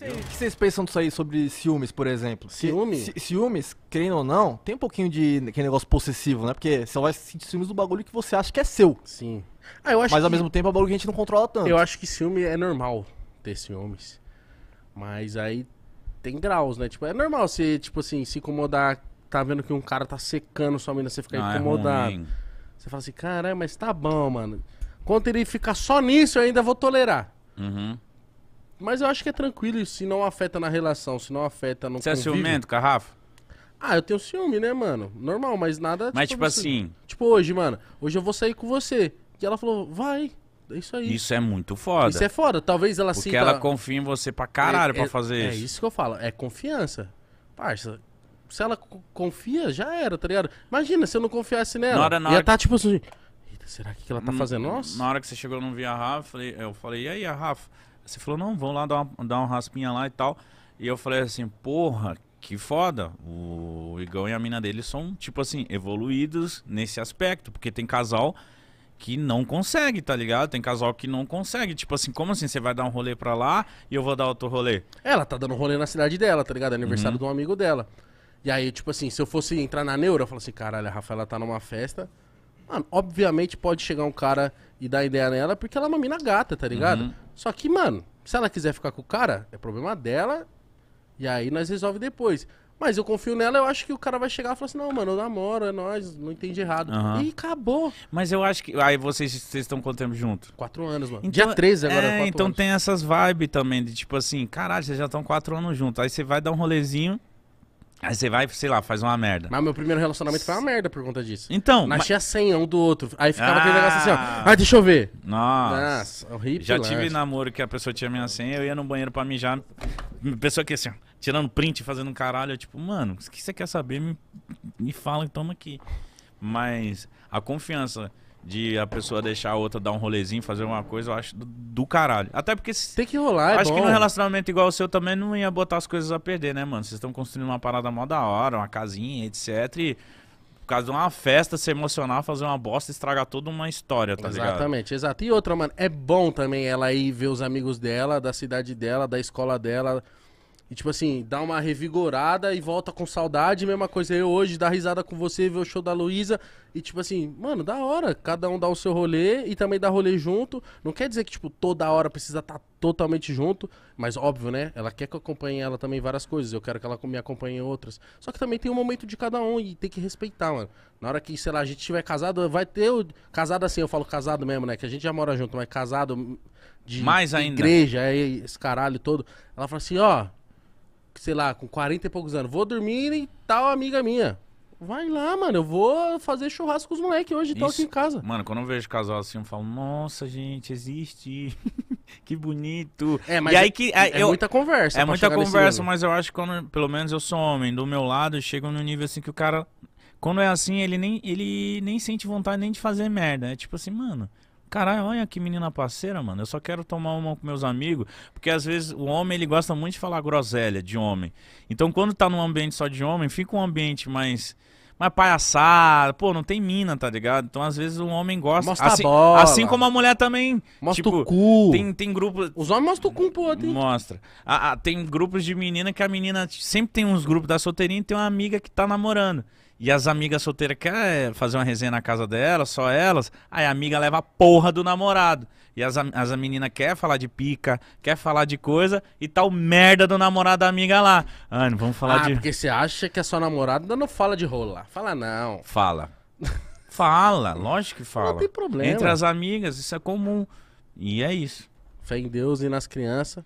O que vocês pensam disso aí sobre ciúmes, por exemplo? Ciúmes? ciúmes, crendo ou não, tem um pouquinho de aquele negócio possessivo, né? Porque você vai sentir ciúmes do bagulho que você acha que é seu. Sim. Ah, Mas ao mesmo tempo é um bagulho que a gente não controla tanto. Eu acho que ciúme é normal ter ciúmes. Mas aí tem graus, né? Tipo, é normal você, tipo assim, se incomodar, tá vendo que um cara tá secando sua mina, você ficar ah, é incomodado. É você fala assim, caralho, mas tá bom, mano. quanto ele ficar só nisso, eu ainda vou tolerar. Uhum. Mas eu acho que é tranquilo se não afeta na relação, se não afeta no Você é convívio. é ciumento, Carrafa? Ah, eu tenho ciúme, né, mano? Normal, mas nada... Mas tipo, tipo assim... assim... Tipo hoje, mano. Hoje eu vou sair com você. E ela falou, vai. É isso aí. Isso é muito foda. Isso é foda. Talvez ela Porque sinta... ela confia em você pra caralho é, pra é, é fazer é isso. É isso que eu falo. É confiança. Parça, se ela confia, já era, tá ligado? Imagina se eu não confiasse nela. Na hora, na hora ia tá que... tipo assim... Será que, que ela tá fazendo? Nossa. Na hora que você chegou, eu não vi a Rafa. Eu falei, e aí, a Rafa? Você falou, não, vão lá dar uma, dar uma raspinha lá e tal. E eu falei assim, porra, que foda. O Igão e a mina dele são, tipo assim, evoluídos nesse aspecto. Porque tem casal que não consegue, tá ligado? Tem casal que não consegue. Tipo assim, como assim? Você vai dar um rolê pra lá e eu vou dar outro rolê? Ela tá dando rolê na cidade dela, tá ligado? É aniversário uhum. de um amigo dela. E aí, tipo assim, se eu fosse entrar na neura, eu falo assim, caralho, a Rafaela tá numa festa Mano, obviamente pode chegar um cara e dar ideia nela, porque ela é uma mina gata, tá ligado? Uhum. Só que, mano, se ela quiser ficar com o cara, é problema dela. E aí nós resolve depois. Mas eu confio nela, eu acho que o cara vai chegar e falar assim: não, mano, eu namoro, é nós, não entendi errado. Uhum. E acabou. Mas eu acho que. Aí vocês, vocês estão quanto tempo junto? Quatro anos, mano. Então, Dia 13 agora, é, Então anos. tem essas vibes também, de tipo assim: caralho, vocês já estão quatro anos juntos. Aí você vai dar um rolezinho. Aí você vai, sei lá, faz uma merda. Mas meu primeiro relacionamento foi uma merda por conta disso. Então. Nascia mas... senha um do outro. Aí ficava ah, aquele negócio assim, ó. Ah. ah, deixa eu ver. Nossa. Nossa é horrível. Já tive namoro que a pessoa tinha minha senha, eu ia no banheiro pra mijar. Pessoa que assim, ó, tirando print, fazendo caralho. Eu, tipo, mano, o que você quer saber? Me, me fala, toma aqui. Mas a confiança de a pessoa deixar a outra dar um rolezinho, fazer uma coisa, eu acho do, do caralho. Até porque. Tem que rolar, é Acho que num relacionamento igual o seu também não ia botar as coisas a perder, né, mano? Vocês estão construindo uma parada mó da hora, uma casinha, etc. E por causa de uma festa, se emocionar, fazer uma bosta, estragar toda uma história, tá ligado? Exatamente, exato. E outra, mano, é bom também ela ir ver os amigos dela, da cidade dela, da escola dela e tipo assim, dá uma revigorada e volta com saudade. Mesma coisa eu hoje, dar risada com você, ver o show da Luísa. E tipo assim, mano, da hora. Cada um dá o seu rolê e também dá rolê junto. Não quer dizer que, tipo, toda hora precisa estar tá totalmente junto. Mas óbvio, né? Ela quer que eu acompanhe ela também em várias coisas. Eu quero que ela me acompanhe em outras. Só que também tem um momento de cada um e tem que respeitar, mano. Na hora que, sei lá, a gente tiver casado, vai ter. O... Casado assim, eu falo casado mesmo, né? Que a gente já mora junto, mas casado de Mais ainda. igreja, é, esse caralho todo. Ela fala assim, ó, sei lá, com 40 e poucos anos, vou dormir e tal amiga minha. Vai lá, mano, eu vou fazer churrasco com os moleques hoje, tô aqui em casa. Mano, quando eu vejo casal assim, eu falo, nossa, gente, existe. que bonito. É, mas e aí é, que, aí, é, eu, muita conversa. É muita conversa, mas eu acho que quando, pelo menos eu sou homem, do meu lado, chego num nível assim que o cara, quando é assim, ele nem, ele nem sente vontade nem de fazer merda. É tipo assim, mano, Caralho, olha que menina parceira, mano. Eu só quero tomar uma com meus amigos. Porque às vezes o homem, ele gosta muito de falar groselha de homem. Então quando tá num ambiente só de homem, fica um ambiente mais. Mas palhaçada, pô, não tem mina, tá ligado? Então, às vezes, o homem gosta. Mostra assim, a bola. Assim como a mulher também. Mostra tipo, o cu. Tem, tem grupos. Os homens mostram o cu pro outro, hein? Mostra. tem grupos de menina que a menina... Sempre tem uns grupos da solteirinha e tem uma amiga que tá namorando. E as amigas solteiras querem ah, é, fazer uma resenha na casa delas, só elas. Aí a amiga leva a porra do namorado. E as, as meninas querem falar de pica, quer falar de coisa, e tal tá merda do namorado da amiga lá. Ah, vamos falar ah, de. Porque você acha que a sua namorada não fala de rola Fala não. Fala. fala, lógico que fala. Não tem problema. Entre as amigas, isso é comum. E é isso. Fé em Deus e nas crianças.